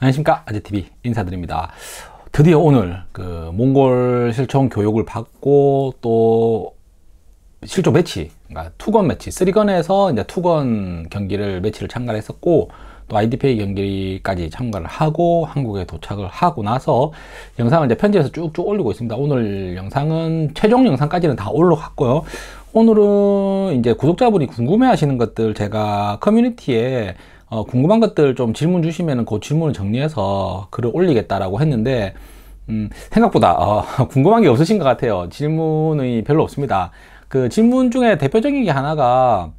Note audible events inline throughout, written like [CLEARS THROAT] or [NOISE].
안녕하십니까 아재TV 인사드립니다 드디어 오늘 그 몽골 실총 교육을 받고 또실총 매치 그러니까 투건 매치 쓰리건에서 이제 투건 경기를 매치를 참가 했었고 또 IDPA 경기까지 참가를 하고 한국에 도착을 하고 나서 영상을 이제 편집해서 쭉쭉 올리고 있습니다 오늘 영상은 최종 영상까지는 다 올라갔고요 오늘은 이제 구독자분이 궁금해 하시는 것들 제가 커뮤니티에 어, 궁금한 것들 좀 질문 주시면은 그 질문을 정리해서 글을 올리겠다라고 했는데 음, 생각보다 어, [LAUGHS] 궁금한 게 없으신 것 같아요. 질문이 별로 없습니다. 그 질문 중에 대표적인 게 하나가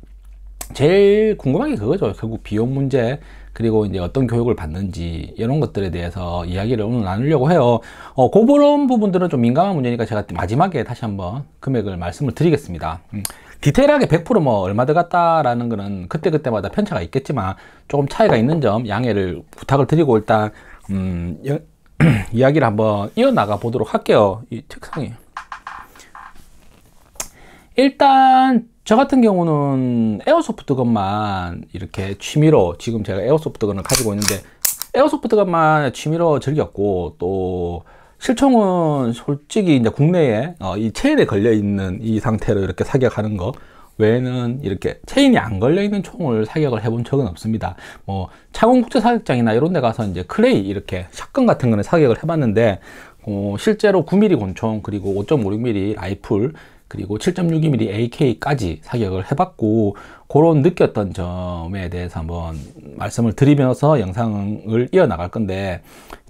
제일 궁금한 게 그거죠. 결국 비용 문제 그리고 이제 어떤 교육을 받는지 이런 것들에 대해서 이야기를 오늘 나누려고 해요. 어, 그런 부분들은 좀 민감한 문제니까 제가 마지막에 다시 한번 금액을 말씀을 드리겠습니다. 음. 디테일하게 100%뭐 얼마 들어갔다라는 거는 그때그때마다 편차가 있겠지만 조금 차이가 있는 점 양해를 부탁을 드리고 일단 음, 여, [CLEARS THROAT] 이야기를 한번 이어나가 보도록 할게요. 이 책상이. 일단 저 같은 경우는 에어소프트 건만 이렇게 취미로 지금 제가 에어소프트 건을 가지고 있는데 에어소프트 건만 취미로 즐겼고 또 실총은 솔직히 이제 국내에 어, 이 체인에 걸려 있는 이 상태로 이렇게 사격하는 거 외에는 이렇게 체인이 안 걸려 있는 총을 사격을 해 본 적은 없습니다. 뭐 차공 국제 사격장이나 이런 데 가서 이제 클레이 이렇게 샷건 같은 거는 사격을 해봤는데 어, 실제로 9mm 권총 그리고 5.56mm 라이플 그리고 7.62mm AK까지 사격을 해봤고 그런 느꼈던 점에 대해서 한번 말씀을 드리면서 영상을 이어나갈 건데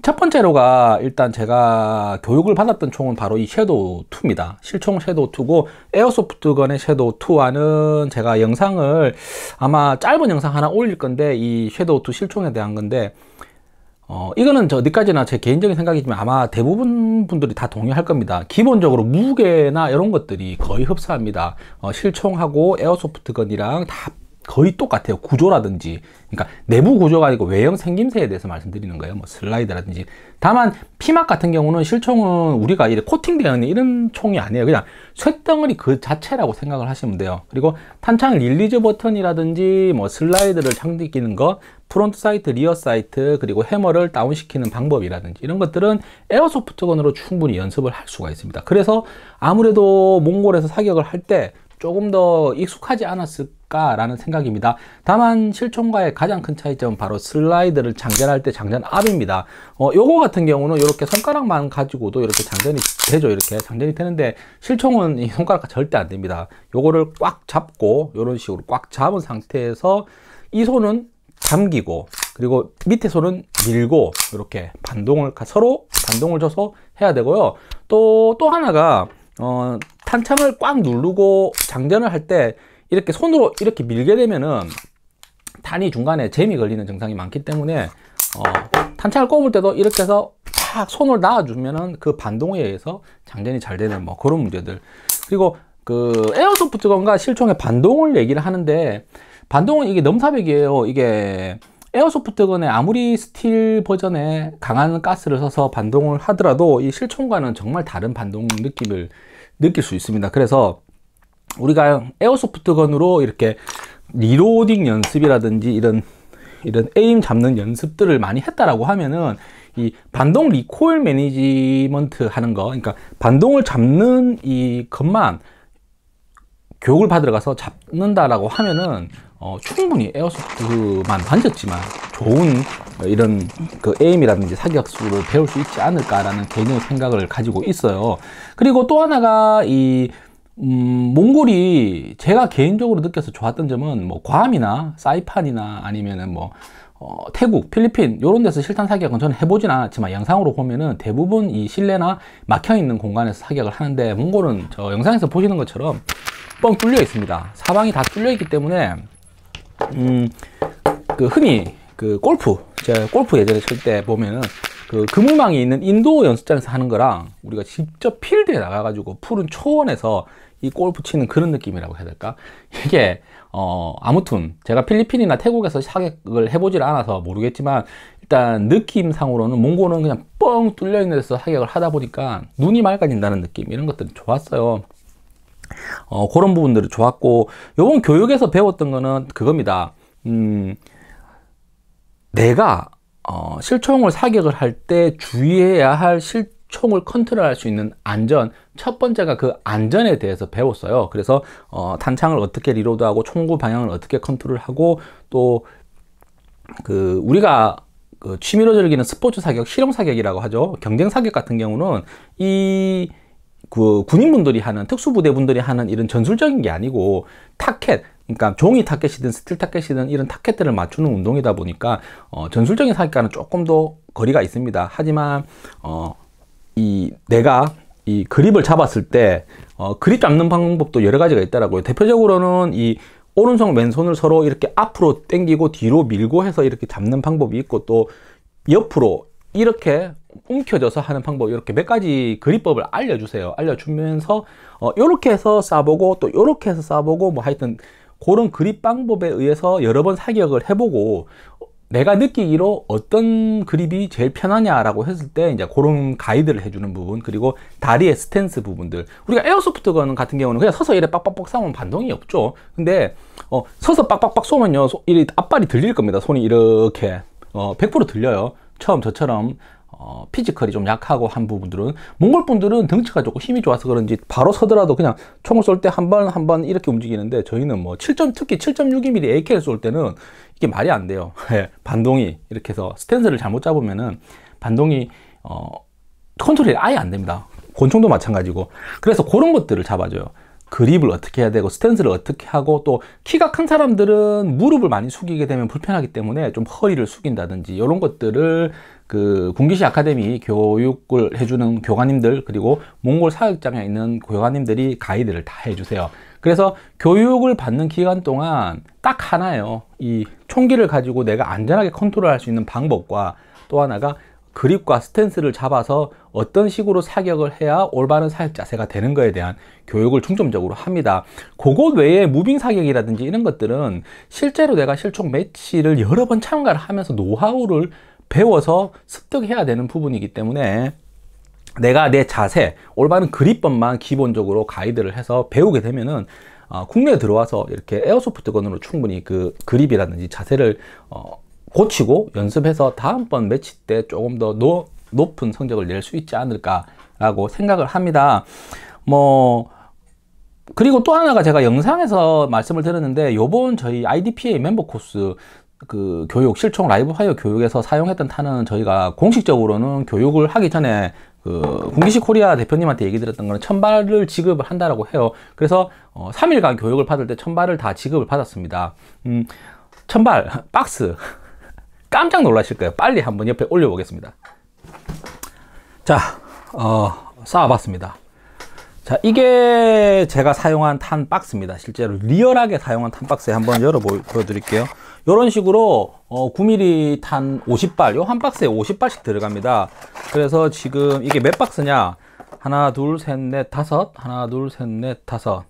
첫 번째로가 일단 제가 교육을 받았던 총은 바로 이 섀도우 2입니다. 실총 섀도우 2고 에어소프트건의 섀도우 2와는 제가 영상을 아마 짧은 영상 하나 올릴 건데 이 섀도우 2 실총에 대한 건데 어, 이거는 저 어디까지나 제 개인적인 생각이지만 아마 대부분 분들이 다 동의할 겁니다. 기본적으로 무게나 이런 것들이 거의 흡사합니다. 어, 실총하고 에어소프트건이랑 다 거의 똑같아요. 구조라든지. 그러니까 내부 구조가 아니고 외형 생김새에 대해서 말씀드리는 거예요. 뭐 슬라이드라든지. 다만 피막 같은 경우는 실총은 우리가 이렇게 코팅되어 있는 이런 총이 아니에요. 그냥 쇳덩어리 그 자체라고 생각을 하시면 돼요. 그리고 탄창 릴리즈 버튼이라든지 뭐 슬라이드를 장대끼는거 프론트 사이트, 리어 사이트, 그리고 해머를 다운시키는 방법이라든지 이런 것들은 에어소프트건으로 충분히 연습을 할 수가 있습니다. 그래서 아무래도 몽골에서 사격을 할 때 조금 더 익숙하지 않았을까라는 생각입니다. 다만 실총과의 가장 큰 차이점은 바로 슬라이드를 장전할 때 장전 압입니다. 어, 요거 같은 경우는 이렇게 손가락만 가지고도 이렇게 장전이 되죠. 이렇게 장전이 되는데 실총은 이 손가락 절대 안 됩니다. 요거를 꽉 잡고 이런 식으로 꽉 잡은 상태에서 이 손은 잠기고 그리고 밑에 손은 밀고 이렇게 반동을 서로 반동을 줘서 해야 되고요 또또 또 하나가 어, 탄창을 꽉 누르고 장전을 할 때 이렇게 손으로 이렇게 밀게 되면은 단이 중간에 재미 걸리는 증상이 많기 때문에 어, 탄창을 꼽을 때도 이렇게 해서 팍 손을 놔주면은 그 반동에 의해서 장전이 잘 되는 뭐 그런 문제들 그리고 그 에어소프트건과 실총의 반동을 얘기를 하는데 반동은 이게 넘사벽이에요. 이게 에어소프트건에 아무리 스틸 버전에 강한 가스를 써서 반동을 하더라도 이 실총과는 정말 다른 반동 느낌을 느낄 수 있습니다. 그래서 우리가 에어소프트건으로 이렇게 리로딩 연습이라든지 이런 이런 에임 잡는 연습들을 많이 했다라고 하면은 이 반동 리콜 매니지먼트 하는 거 그러니까 반동을 잡는 이 것만 교육을 받으러 가서 잡는다라고 하면은 어, 충분히 에어소프트만 던졌지만 좋은 이런 그 에임이라든지 사격수를 배울 수 있지 않을까라는 개인의 생각을 가지고 있어요. 그리고 또 하나가 이 음, 몽골이 제가 개인적으로 느껴서 좋았던 점은 뭐 괌이나 사이판이나 아니면은 뭐 어, 태국, 필리핀 이런 데서 실탄 사격은 저는 해보진 않았지만 영상으로 보면은 대부분 이 실내나 막혀 있는 공간에서 사격을 하는데 몽골은 저 영상에서 보시는 것처럼 뻥 뚫려 있습니다. 사방이 다 뚫려 있기 때문에 음, 그 흔히 그 골프 제가 골프 예전에 칠 때 보면은 그 그물망이 있는 인도 연습장에서 하는 거랑 우리가 직접 필드에 나가가지고 푸른 초원에서 이 골프 치는 그런 느낌이라고 해야 될까? 이게 어 아무튼 제가 필리핀이나 태국에서 사격을 해보질 않아서 모르겠지만 일단 느낌상으로는 몽골은 그냥 뻥 뚫려 있는 데서 사격을 하다 보니까 눈이 맑아진다는 느낌 이런 것들이 좋았어요. 어, 그런 부분들이 좋았고 요번 교육에서 배웠던 거는 그겁니다. 음, 내가 어, 실총을 사격을 할 때 주의해야 할 실, 총을 컨트롤할 수 있는 안전 첫 번째가 그 안전에 대해서 배웠어요 그래서 어, 탄창을 어떻게 리로드하고 총구 방향을 어떻게 컨트롤하고 또 그 우리가 그 취미로 즐기는 스포츠 사격 실용 사격이라고 하죠 경쟁 사격 같은 경우는 이그 군인분들이 하는 특수부대분들이 하는 이런 전술적인 게 아니고 타켓 그러니까 종이 타켓이든 스틸 타켓이든 이런 타켓들을 맞추는 운동이다 보니까 어, 전술적인 사기과는 조금 더 거리가 있습니다 하지만 어, 이 내가 이 그립을 잡았을 때 어, 그립 잡는 방법도 여러 가지가 있더라고요 대표적으로는 이 오른손 왼손을 서로 이렇게 앞으로 당기고 뒤로 밀고 해서 이렇게 잡는 방법이 있고 또 옆으로 이렇게 움켜져서 하는 방법 이렇게 몇 가지 그립법을 알려주세요 알려주면서 어, 요렇게 해서 싸보고 또이렇게 해서 싸보고 뭐 하여튼 그런 그립 방법에 의해서 여러 번 사격을 해보고 내가 느끼기로 어떤 그립이 제일 편하냐라고 했을 때 이제 그런 가이드를 해주는 부분 그리고 다리의 스탠스 부분들 우리가 에어소프트 건 같은 경우는 그냥 서서 이래 빡빡빡 싸면 반동이 없죠 근데 어, 서서 빡빡빡 쏘면요 소, 이리 앞발이 들릴 겁니다 손이 이렇게 어, 100% 들려요 처음 저처럼 어, 피지컬이 좀 약하고 한 부분들은 몽골 분들은 덩치가 좋고 힘이 좋아서 그런지 바로 서더라도 그냥 총을 쏠 때 한 번 한 번 이렇게 움직이는데 저희는 뭐 7. 특히 7 6 m m AK를 쏠 때는 이게 말이 안 돼요. [LAUGHS] 예, 반동이 이렇게 해서 스탠스를 잘못 잡으면은 반동이 어, 컨트롤이 아예 안 됩니다. 권총도 마찬가지고 그래서 그런 것들을 잡아줘요. 그립을 어떻게 해야 되고 스탠스를 어떻게 하고 또 키가 큰 사람들은 무릎을 많이 숙이게 되면 불편하기 때문에 좀 허리를 숙인다든지 이런 것들을 그 군기시 아카데미 교육을 해주는 교관님들 그리고 몽골 사역장에 있는 교관님들이 가이드를 다 해주세요 그래서 교육을 받는 기간 동안 딱 하나예요 이 총기를 가지고 내가 안전하게 컨트롤 할 수 있는 방법과 또 하나가 그립과 스탠스를 잡아서 어떤 식으로 사격을 해야 올바른 사격 자세가 되는 거에 대한 교육을 중점적으로 합니다. 그것 외에 무빙 사격이라든지 이런 것들은 실제로 내가 실총 매치를 여러 번 참가를 하면서 노하우를 배워서 습득해야 되는 부분이기 때문에 내가 내 자세, 올바른 그립법만 기본적으로 가이드를 해서 배우게 되면은 어, 국내에 들어와서 이렇게 에어소프트건으로 충분히 그 그립이라든지 자세를 어, 고치고 연습해서 다음번 매치 때 조금 더 노, 높은 성적을 낼 수 있지 않을까라고 생각을 합니다. 뭐 그리고 또 하나가 제가 영상에서 말씀을 드렸는데 요번 저희 IDPA 멤버 코스 그 교육 실총 라이브 화요 교육에서 사용했던 탄은 저희가 공식적으로는 교육을 하기 전에 그군기시 코리아 대표님한테 얘기 드렸던 거는 천발을 지급을 한다라고 해요. 그래서 어 3일간 교육을 받을 때 천발을 다 지급을 받았습니다. 음, 천발 박스 깜짝 놀라실 거예요. 빨리 한번 옆에 올려보겠습니다. 자, 어, 쌓아봤습니다. 자, 이게 제가 사용한 탄 박스입니다. 실제로 리얼하게 사용한 탄 박스에 한번 열어 보여드릴게요. 이런 식으로 어, 9mm 탄 50발, 요 한 박스에 50발씩 들어갑니다. 그래서 지금 이게 몇 박스냐? 하나, 둘, 셋, 넷, 다섯. 하나, 둘, 셋, 넷, 다섯.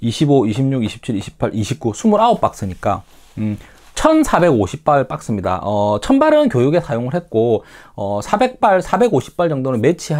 25, 26, 27, 28, 29, 29박스니까 음, 1450발 박스입니다. 어, 1000발은 교육에 사용을 했고 어, 400발, 450발 정도는 매치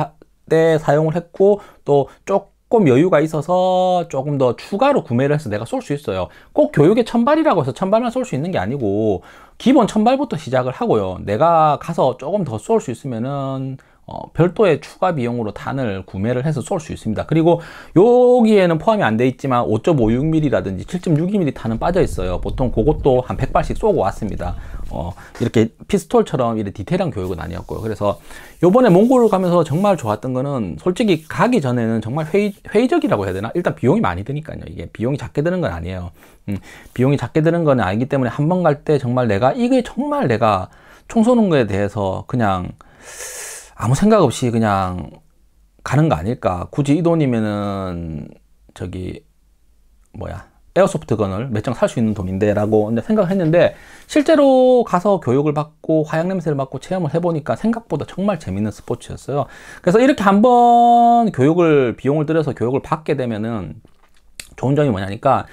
때 사용을 했고 또 조금 여유가 있어서 조금 더 추가로 구매를 해서 내가 쏠 수 있어요. 꼭 교육에 1000발이라고 해서 1000발만 쏠 수 있는 게 아니고 기본 1000발부터 시작을 하고요. 내가 가서 조금 더 쏠 수 있으면은 어, 별도의 추가 비용으로 단을 구매를 해서 쏠 수 있습니다. 그리고 여기에는 포함이 안 돼 있지만 5.56mm라든지 7.62mm 단은 빠져 있어요. 보통 그것도 한 100발씩 쏘고 왔습니다. 어, 이렇게 피스톨처럼 이런 디테일한 교육은 아니었고요. 그래서 요번에 몽골 을 가면서 정말 좋았던 거는 솔직히 가기 전에는 정말 회의, 회의적이라고 해야 되나? 일단 비용이 많이 드니까요. 이게 비용이 작게 드는 건 아니에요. 음, 비용이 작게 드는 건 아니기 때문에 한 번 갈 때 정말 내가 이게 정말 내가 총 쏘는 거에 대해서 그냥 아무 생각 없이 그냥 가는 거 아닐까. 굳이 이 돈이면은 저기 뭐야 에어소프트 건을 몇 장 살 수 있는 돈인데 라고 생각했는데 실제로 가서 교육을 받고 화약 냄새를 맡고 체험을 해보니까 생각보다 정말 재밌는 스포츠였어요 그래서 이렇게 한번 교육을 비용을 들여서 교육을 받게 되면은 좋은 점이 뭐냐니까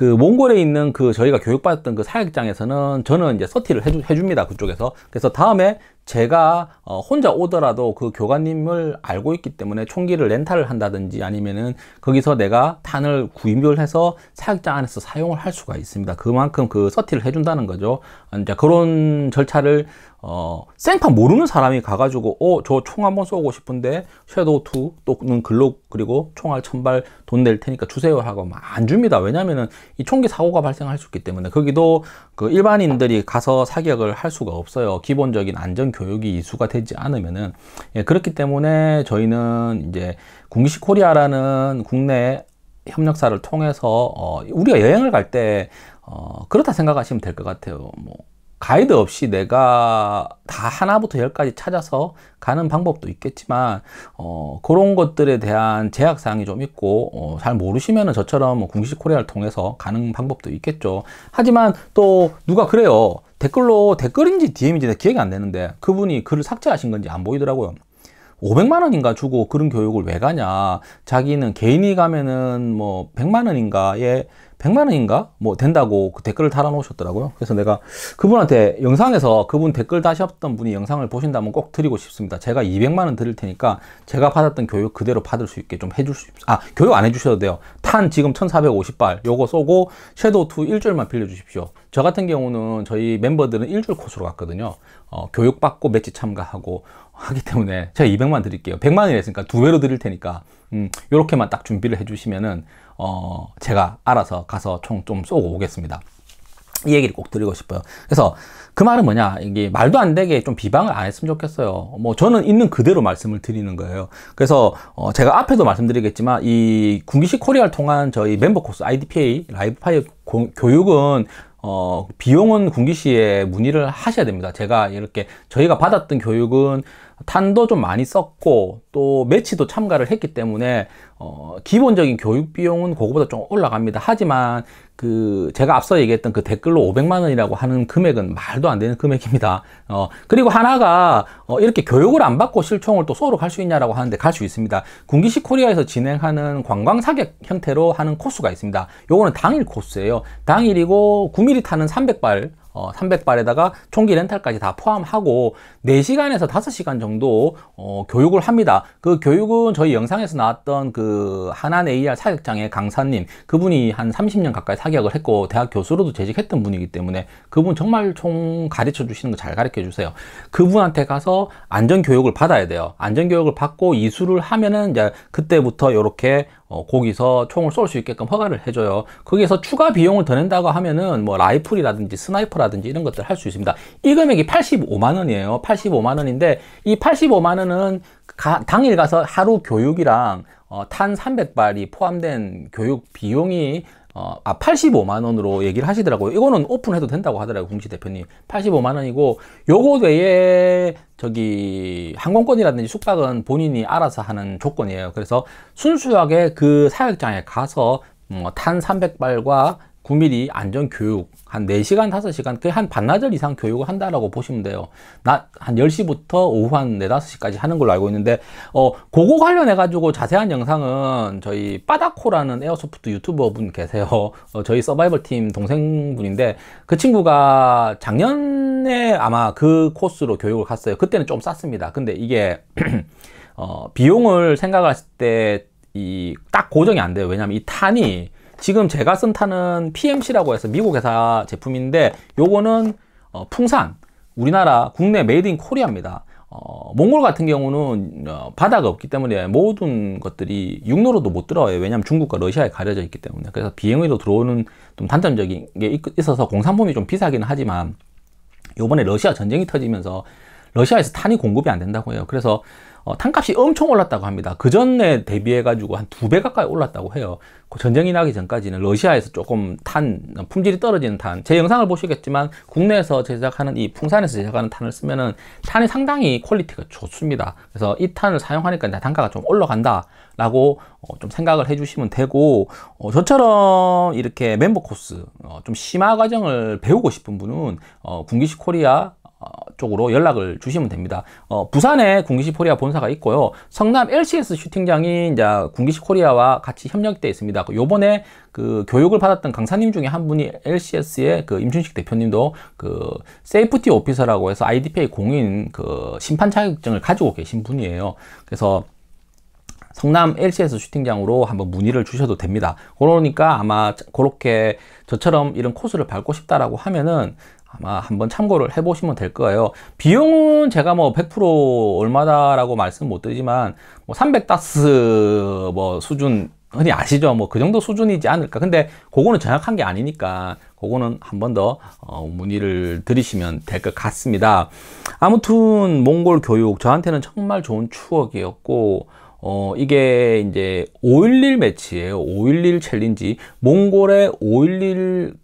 그 몽골에 있는 그 저희가 교육받았던 그 사역장에서는 저는 이제 서티를 해주, 해줍니다 그쪽에서 그래서 다음에 제가 어 혼자 오더라도 그 교관님을 알고 있기 때문에 총기를 렌탈을 한다든지 아니면은 거기서 내가 탄을 구입을 해서 사역장 안에서 사용을 할 수가 있습니다 그만큼 그 서티를 해준다는 거죠 이제 그런 절차를 어, 생판 모르는 사람이 가가지고 어 저 총 한 번 쏘고 싶은데 섀도우 2 또는 글록 그리고 총알 천발 돈 낼 테니까 주세요 하고 안 줍니다 왜냐면은 이 총기 사고가 발생할 수 있기 때문에 거기도 그 일반인들이 가서 사격을 할 수가 없어요 기본적인 안전 교육이 이수가 되지 않으면은 예, 그렇기 때문에 저희는 이제 궁기시 코리아라는 국내 협력사를 통해서 어, 우리가 여행을 갈 때 어, 그렇다 생각하시면 될 것 같아요 뭐 가이드 없이 내가 다 하나부터 열까지 찾아서 가는 방법도 있겠지만 어, 그런 것들에 대한 제약사항이 좀 있고 어, 잘 모르시면 저처럼 뭐 궁식 코리아를 통해서 가는 방법도 있겠죠 하지만 또 누가 그래요 댓글로 댓글인지 DM인지 기억이 안 되는데 그분이 글을 삭제하신 건지 안 보이더라고요 500만 원인가 주고 그런 교육을 왜 가냐 자기는 개인이 가면은 뭐 100만 원인가에 100만 원인가? 뭐 된다고 그 댓글을 달아 놓으셨더라고요. 그래서 내가 그분한테 영상에서 그분 댓글 다셨던 분이 영상을 보신다면 꼭 드리고 싶습니다. 제가 200만 원 드릴 테니까 제가 받았던 교육 그대로 받을 수 있게 좀 해줄 수 있... 아, 교육 안 해주셔도 돼요. 탄 지금 1450발 요거 쏘고 섀도우2 일주일만 빌려주십시오. 저 같은 경우는 저희 멤버들은 일주일 코스로 갔거든요. 어, 교육받고 매치 참가하고 하기 때문에 제가 200만 드릴게요. 100만 원이랬으니까 두 배로 드릴 테니까 음, 요렇게만 딱 준비를 해주시면은 어, 제가 알아서 가서 총 좀 쏘고 오겠습니다. 이 얘기를 꼭 드리고 싶어요. 그래서 그 말은 뭐냐 이게 말도 안 되게 좀 비방을 안 했으면 좋겠어요. 뭐 저는 있는 그대로 말씀을 드리는 거예요. 그래서 어 제가 앞에도 말씀드리겠지만 이 군기시 코리아를 통한 저희 멤버 코스 IDPA 라이브 파이어 고, 교육은 어, 비용은 군기시에 문의를 하셔야 됩니다. 제가 이렇게 저희가 받았던 교육은 탄도 좀 많이 썼고 또 매치도 참가를 했기 때문에 어, 기본적인 교육 비용은 그거보다 좀 올라갑니다. 하지만 그 제가 앞서 얘기했던 그 댓글로 500만 원이라고 하는 금액은 말도 안 되는 금액입니다. 어 그리고 하나가 어 이렇게 교육을 안 받고 실총을 또 소로 갈 수 있냐라고 하는데 갈 수 있습니다. 군기시 코리아에서 진행하는 관광 사격 형태로 하는 코스가 있습니다. 요거는 당일 코스예요. 당일이고 9mm 타는 300발 어, 300발에다가 총기 렌탈까지 다 포함하고 4시간에서 5시간 정도 어, 교육을 합니다. 그 교육은 저희 영상에서 나왔던 그 하난 AR 사격장의 강사님 그분이 한 30년 가까이 사격을 했고 대학 교수로도 재직했던 분이기 때문에 그분 정말 총 가르쳐 주시는 거 잘 가르쳐 주세요. 그분한테 가서 안전 교육을 받아야 돼요. 안전 교육을 받고 이수를 하면은 이제 그때부터 이렇게 어, 거기서 총을 쏠 수 있게끔 허가를 해줘요. 거기에서 추가 비용을 더 낸다고 하면은 뭐 라이플이라든지 스나이퍼라든지 이런 것들 할 수 있습니다. 이 금액이 85만 원이에요. 85만 원인데 이 85만 원은 당일 가서 하루 교육이랑 어, 탄 300발이 포함된 교육 비용이 어, 아 85만원으로 얘기를 하시더라고요 이거는 오픈해도 된다고 하더라고요 공시 대표님 85만원이고 요거 외에 저기 항공권이라든지 숙박은 본인이 알아서 하는 조건이에요 그래서 순수하게 그 사역장에 가서 음, 뭐탄 300발과 9mm 안전 교육 한 4시간, 5시간, 그 한 반나절 이상 교육을 한다라고 보시면 돼요. 낮, 한 10시부터 오후 한 4, 5시까지 하는 걸로 알고 있는데, 어, 그거 관련해가지고 자세한 영상은 저희 빠다코라는 에어소프트 유튜버 분 계세요. 어, 저희 서바이벌 팀 동생분인데, 그 친구가 작년에 아마 그 코스로 교육을 갔어요. 그때는 좀 쌌습니다. 근데 이게, [CLEARS THROAT] 어, 비용을 생각할 때, 이, 딱 고정이 안 돼요. 왜냐면 이 탄이, 지금 제가 쓴 타는 PMC라고 해서 미국 회사 제품인데 요거는 어, 풍산 우리나라 국내 메이드 인 코리아입니다. 어, 몽골 같은 경우는 어, 바다가 없기 때문에 모든 것들이 육로로도 못 들어와요. 왜냐하면 중국과 러시아에 가려져 있기 때문에. 그래서 비행으로 들어오는 좀 단점적인 게 있어서 공산품이 좀 비싸기는 하지만 요번에 러시아 전쟁이 터지면서 러시아에서 탄이 공급이 안 된다고 해요. 그래서 어, 탄값이 엄청 올랐다고 합니다. 그 전에 대비해가지고 한 두 배 가까이 올랐다고 해요. 그 전쟁이 나기 전까지는 러시아에서 조금 탄, 품질이 떨어지는 탄. 제 영상을 보시겠지만 국내에서 제작하는 이 풍산에서 제작하는 탄을 쓰면은 탄이 상당히 퀄리티가 좋습니다. 그래서 이 탄을 사용하니까 단가가 좀 올라간다. 라고 어, 좀 생각을 해주시면 되고 어, 저처럼 이렇게 멤버 코스 어, 좀 심화 과정을 배우고 싶은 분은 군기식 어, 코리아 어, 쪽으로 연락을 주시면 됩니다. 어, 부산에 군기시 코리아 본사가 있고요. 성남 LCS 슈팅장이 이제 군기시 코리아와 같이 협력되어 있습니다. 그 요번에 그 교육을 받았던 강사님 중에 한 분이 LCS의 그 임춘식 대표님도 그 세이프티 오피서라고 해서 IDPA 공인 그 심판 자격증을 가지고 계신 분이에요. 그래서 성남 LCS 슈팅장으로 한번 문의를 주셔도 됩니다. 그러니까 아마 그렇게 저처럼 이런 코스를 밟고 싶다라고 하면은 아마 한번 참고를 해보시면 될 거예요. 비용은 제가 뭐 100% 얼마다라고 말씀 못 드리지만 뭐 300다스 뭐 수준 흔히 아시죠? 뭐 그 정도 수준이지 않을까. 근데 그거는 정확한 게 아니니까 그거는 한 번 더 어, 문의를 드리시면 될 것 같습니다. 아무튼 몽골 교육 저한테는 정말 좋은 추억이었고 어 이게 이제 5.11매치에요5.11 챌린지 몽골의 5.11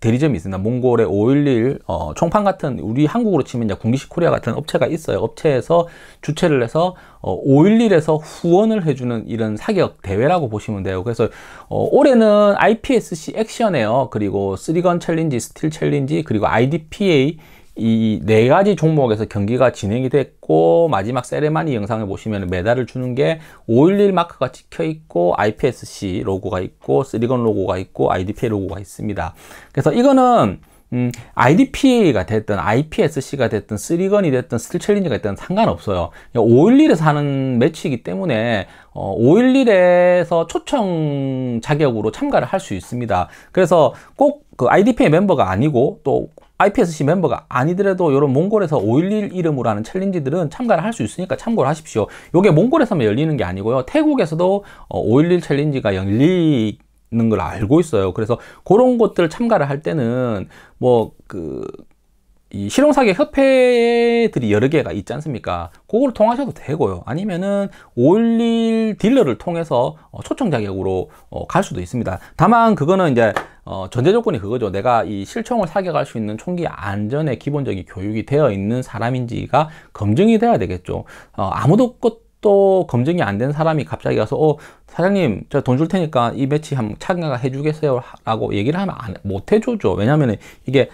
대리점이 있습니다. 몽골의 511 어, 총판 같은 우리 한국으로 치면 이제 군기식 코리아 같은 업체가 있어요. 업체에서 주최를 해서 어, 511에서 후원을 해주는 이런 사격 대회라고 보시면 돼요. 그래서 어, 올해는 IPSC 액션에요. 그리고 쓰리건 챌린지, 스틸 챌린지, 그리고 IDPA 이네 가지 종목에서 경기가 진행이 됐고 마지막 세레마니 영상을 보시면 메달을 주는 게 511 마크가 찍혀 있고 IPSC 로고가 있고 쓰리건 로고가 있고 i d p 로고가 있습니다. 그래서 이거는 음, i d p 가 됐든 IPSC가 됐든 쓰리건이 됐든 스틸 챌린지가 됐든 상관없어요. 511에서 하는 매치이기 때문에 어, 511에서 초청 자격으로 참가를 할 수 있습니다. 그래서 꼭 그 IDPA 멤버가 아니고 또 IPSC 멤버가 아니더라도 이런 몽골에서 511 이름으로 하는 챌린지들은 참가를 할 수 있으니까 참고를 하십시오. 이게 몽골에서만 열리는 게 아니고요. 태국에서도 511 어, 챌린지가 열리 는걸 알고 있어요. 그래서 그런 것들 참가를 할 때는 뭐 그 이 실용사계 협회들이 여러 개가 있지 않습니까? 그걸 통하셔도 되고요. 아니면은 511 딜러를 통해서 어, 초청 자격으로 어, 갈 수도 있습니다. 다만 그거는 이제 어, 전제 조건이 그거죠. 내가 이 실총을 사격할 수 있는 총기 안전에 기본적인 교육이 되어 있는 사람인지가 검증이 돼야 되겠죠. 어, 아무도 것도 검증이 안 된 사람이 갑자기 가서 어 사장님 저 돈 줄 테니까 이 매치 한번 참가해 주겠어요 라고 얘기를 하면 안, 못 해주죠 왜냐하면 이게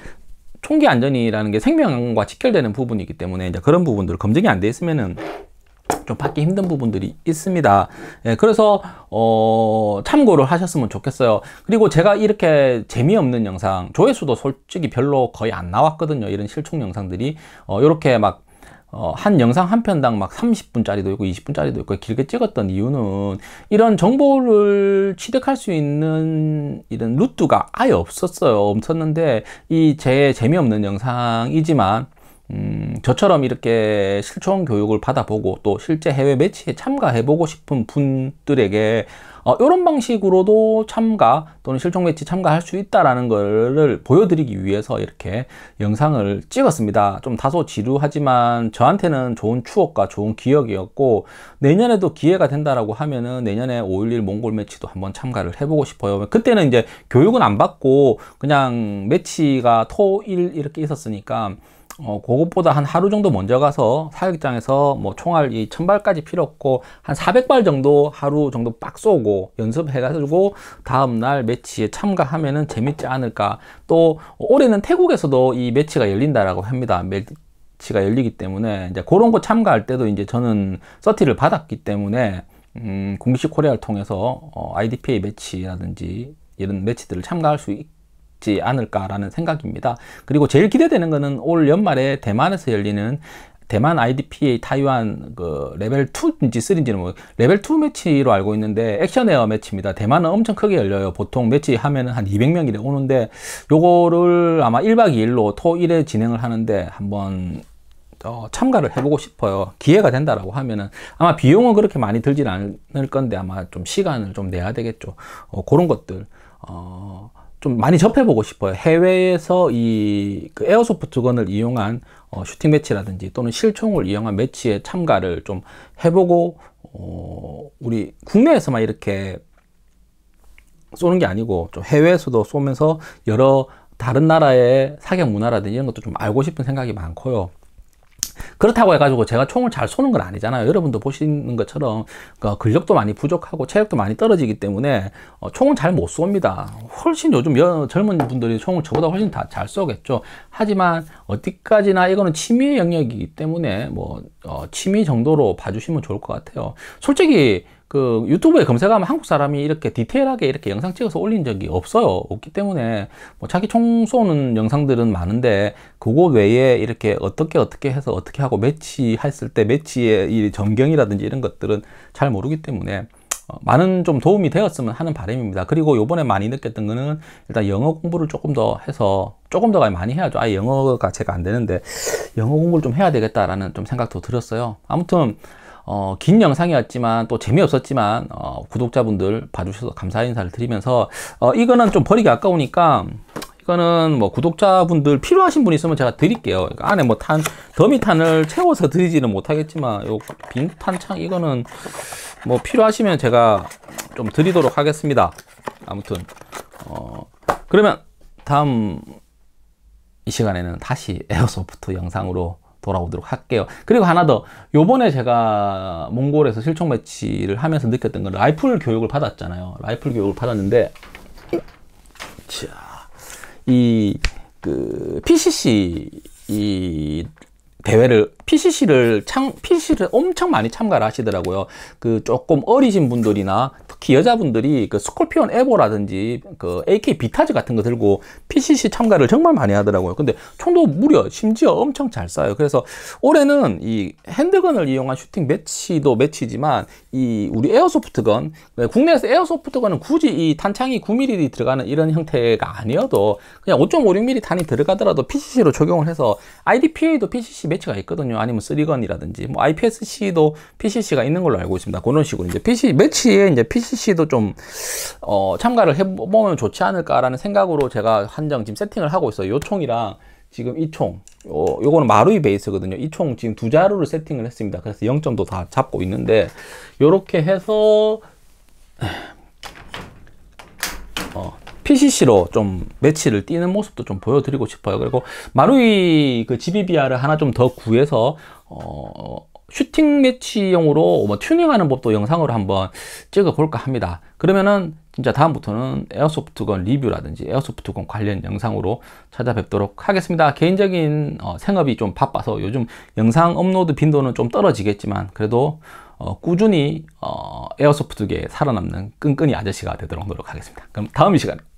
총기 안전이라는 게 생명과 직결되는 부분이기 때문에 이제 그런 부분들 검증이 안 돼 있으면은 좀 받기 힘든 부분들이 있습니다. 예, 그래서 어, 참고를 하셨으면 좋겠어요. 그리고 제가 이렇게 재미없는 영상, 조회수도 솔직히 별로 거의 안 나왔거든요. 이런 실총 영상들이 어, 이렇게 막 어, 한 영상 한 편당 막 30분짜리도 있고 20분짜리도 있고 길게 찍었던 이유는 이런 정보를 취득할 수 있는 이런 루트가 아예 없었어요. 없었는데 이 제 재미없는 영상이지만 음, 저처럼 이렇게 실천 교육을 받아보고 또 실제 해외 매치에 참가해보고 싶은 분들에게 어, 이런 방식으로도 참가 또는 실총 매치 참가할 수 있다라는 것을 보여드리기 위해서 이렇게 영상을 찍었습니다. 좀 다소 지루하지만 저한테는 좋은 추억과 좋은 기억이었고 내년에도 기회가 된다라고 하면은 내년에 5.11 몽골 매치도 한번 참가를 해보고 싶어요. 그때는 이제 교육은 안 받고 그냥 매치가 토, 일 이렇게 있었으니까 어, 그것보다 한 하루 정도 먼저 가서 사격장에서 뭐 총알 이 천발까지 필요 없고 한 400발 정도 하루 정도 빡 쏘고 연습해가지고 다음날 매치에 참가하면은 재밌지 않을까. 또 올해는 태국에서도 이 매치가 열린다라고 합니다. 매치가 열리기 때문에 이제 그런 거 참가할 때도 이제 저는 서티를 받았기 때문에 음, 공식 코리아를 통해서 어, IDPA 매치라든지 이런 매치들을 참가할 수 있. 고 있지 않을까라는 생각입니다. 그리고 제일 기대되는 것은 올 연말에 대만에서 열리는 대만 IDPA 타이완 그 레벨 2인지 3인지는 뭐 레벨 2 매치로 알고 있는데 액션 에어 매치입니다. 대만은 엄청 크게 열려요. 보통 매치 하면은 한 200명이 오는데 요거를 아마 1박 2일로 토일에 진행을 하는데 한번 어, 참가를 해보고 싶어요. 기회가 된다라고 하면은 아마 비용은 그렇게 많이 들진 않을 건데 아마 좀 시간을 좀 내야 되겠죠. 어, 그런 것들 어, 좀 많이 접해보고 싶어요. 해외에서 이 그 에어소프트건을 이용한 어, 슈팅 매치라든지 또는 실총을 이용한 매치에 참가를 좀 해보고 어, 우리 국내에서만 이렇게 쏘는 게 아니고 좀 해외에서도 쏘면서 여러 다른 나라의 사격 문화라든지 이런 것도 좀 알고 싶은 생각이 많고요. 그렇다고 해가지고 제가 총을 잘 쏘는 건 아니잖아요. 여러분도 보시는 것처럼 그 근력도 많이 부족하고 체력도 많이 떨어지기 때문에 어, 총은 잘못 쏩니다. 훨씬 요즘 젊은 분들이 총을 저보다 훨씬 다 잘 쏘겠죠. 하지만 어디까지나 이거는 취미의 영역이기 때문에 뭐 어, 취미 정도로 봐주시면 좋을 것 같아요. 솔직히 그 유튜브에 검색하면 한국 사람이 이렇게 디테일하게 이렇게 영상 찍어서 올린 적이 없어요. 없기 때문에 뭐 자기 총 쏘는 영상들은 많은데 그거 외에 이렇게 어떻게 어떻게 해서 어떻게 하고 매치 했을 때 매치의 이 전경이라든지 이런 것들은 잘 모르기 때문에 어, 많은 좀 도움이 되었으면 하는 바람입니다. 그리고 요번에 많이 느꼈던 거는 일단 영어 공부를 조금 더 해서 조금 더 많이 해야죠. 아예 영어가 제가 안 되는데 영어 공부를 좀 해야 되겠다라는 좀 생각도 들었어요. 아무튼 어, 긴 영상이었지만 또 재미없었지만 어, 구독자분들 봐주셔서 감사 인사를 드리면서 어, 이거는 좀 버리기 아까우니까 이거는 뭐 구독자분들 필요하신 분 있으면 제가 드릴게요 그러니까 안에 뭐탄 더미탄을 채워서 드리지는 못하겠지만 요 빈 탄창 이거는 뭐 필요하시면 제가 좀 드리도록 하겠습니다 아무튼 어, 그러면 다음 이 시간에는 다시 에어소프트 영상으로 돌아오도록 할게요. 그리고 하나 더 요번에 제가 몽골에서 실총 매치를 하면서 느꼈던 건 라이플 교육을 받았잖아요. 라이플 교육을 받았는데 자, 이 그 PCC 이 대회를 PCC를 참, PCC를 엄청 많이 참가를 하시더라고요. 그 조금 어리신 분들이나 특히 여자분들이 그 스콜피온 에보라든지 그 AK 비타즈 같은 거 들고 PCC 참가를 정말 많이 하더라고요. 근데 총도 무려 심지어 엄청 잘 쏴요. 그래서 올해는 이 핸드건을 이용한 슈팅 매치도 매치지만 이 우리 에어소프트건 국내에서 에어소프트건은 굳이 이 탄창이 9mm 들어가는 이런 형태가 아니어도 그냥 5.56mm 탄이 들어가더라도 PCC로 적용을 해서 IDPA도 PCC 매치가 있거든요. 아니면 쓰리건이라든지 뭐 IPSC도 PCC가 있는 걸로 알고 있습니다. 그런 식으로 이제 PC 매치에 이제 PCC도 좀 어, 참가를 해보면 좋지 않을까라는 생각으로 제가 한정 지금 세팅을 하고 있어요. 요 총이랑 지금 이총 어, 요거는 마루이 베이스거든요 이 총 지금 두 자루를 세팅을 했습니다 그래서 0점도 다 잡고 있는데 요렇게 해서 PCC로 좀 매치를 뛰는 모습도 좀 보여드리고 싶어요. 그리고 마루이 그 GBBR을 하나 좀 더 구해서 어, 슈팅 매치용으로 뭐 튜닝하는 법도 영상으로 한번 찍어볼까 합니다. 그러면은 진짜 다음부터는 에어소프트건 리뷰라든지 에어소프트건 관련 영상으로 찾아뵙도록 하겠습니다. 개인적인 어, 생업이 좀 바빠서 요즘 영상 업로드 빈도는 좀 떨어지겠지만 그래도 어, 꾸준히 어, 에어소프트계에 살아남는 끈끈이 아저씨가 되도록 노력하겠습니다. 그럼 다음 이 시간에